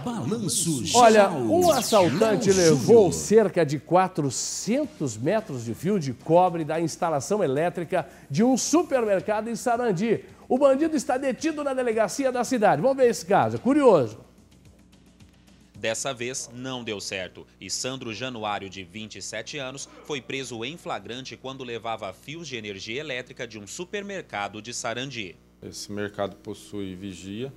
Balanço Olha, um assaltante levou cerca de 400 metros de fio de cobre da instalação elétrica de um supermercado em Sarandi. O bandido está detido na delegacia da cidade. Vamos ver esse caso, é curioso. Dessa vez não deu certo e Sandro Januário, de 27 anos, foi preso em flagrante quando levava fios de energia elétrica de um supermercado de Sarandi. Esse mercado possui vigia,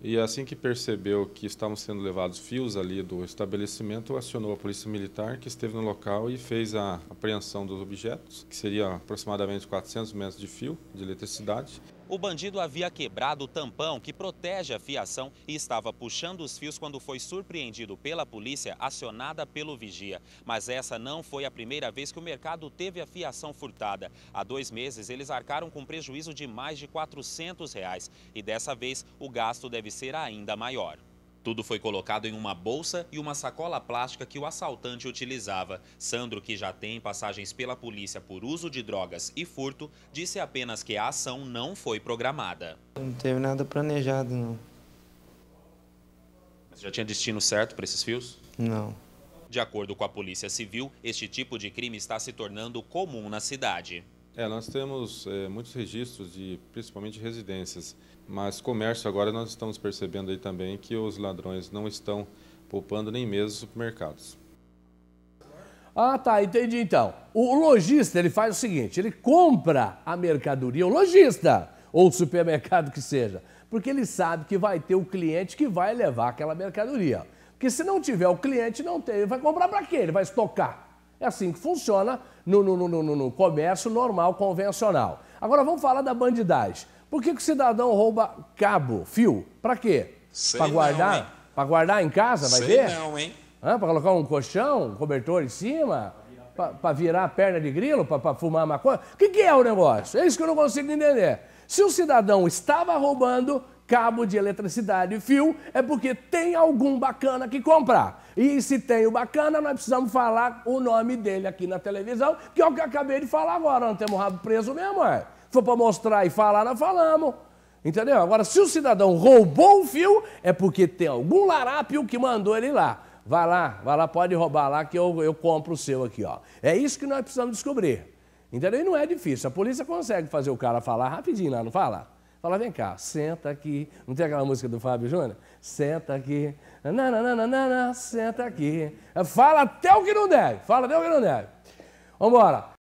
e assim que percebeu que estavam sendo levados fios ali do estabelecimento, acionou a polícia militar que esteve no local e fez a apreensão dos objetos, que seria aproximadamente 400 metros de fio de eletricidade. O bandido havia quebrado o tampão que protege a fiação e estava puxando os fios quando foi surpreendido pela polícia acionada pelo vigia. Mas essa não foi a primeira vez que o mercado teve a fiação furtada. Há dois meses, eles arcaram com prejuízo de mais de 400 reais. E dessa vez, o gasto deve ser ainda maior. Tudo foi colocado em uma bolsa e uma sacola plástica que o assaltante utilizava. Sandro, que já tem passagens pela polícia por uso de drogas e furto, disse apenas que a ação não foi programada. Não teve nada planejado, não. Mas já tinha destino certo para esses fios? Não. De acordo com a Polícia Civil, este tipo de crime está se tornando comum na cidade. É, nós temos é, muitos registros de, principalmente residências, mas comércio agora nós estamos percebendo aí também que os ladrões não estão poupando nem mesmo os supermercados. Ah, tá, entendi então. O lojista, ele faz o seguinte, ele compra a mercadoria, o lojista, ou o supermercado que seja, porque ele sabe que vai ter o cliente que vai levar aquela mercadoria. Porque se não tiver o cliente, não tem, ele vai comprar para quê? Ele vai estocar. É assim que funciona no, no, no, no comércio normal, convencional. Agora vamos falar da bandidagem. Por que, que o cidadão rouba cabo, fio? Para quê? Para guardar? Para guardar em casa, vai Sei ver? não, hein? Para colocar um colchão, um cobertor em cima? Para virar a perna de grilo? Para fumar maconha? O que, que é o negócio? É isso que eu não consigo entender. Se o cidadão estava roubando, cabo de eletricidade e fio, é porque tem algum bacana que comprar. E se tem o bacana, nós precisamos falar o nome dele aqui na televisão, que é o que eu acabei de falar agora. Não temos rabo preso mesmo, é. Se for para mostrar e falar, nós falamos. Entendeu? Agora, se o cidadão roubou o fio, é porque tem algum larápio que mandou ele lá. Vai lá, vai lá, pode roubar lá que eu, eu compro o seu aqui, ó. É isso que nós precisamos descobrir. Entendeu? E não é difícil. A polícia consegue fazer o cara falar rapidinho lá, não fala? Fala, vem cá, senta aqui. Não tem aquela música do Fábio Júnior? Senta aqui. Nananana, senta aqui. Fala até o que não deve. Fala até o que não deve. Vamos embora.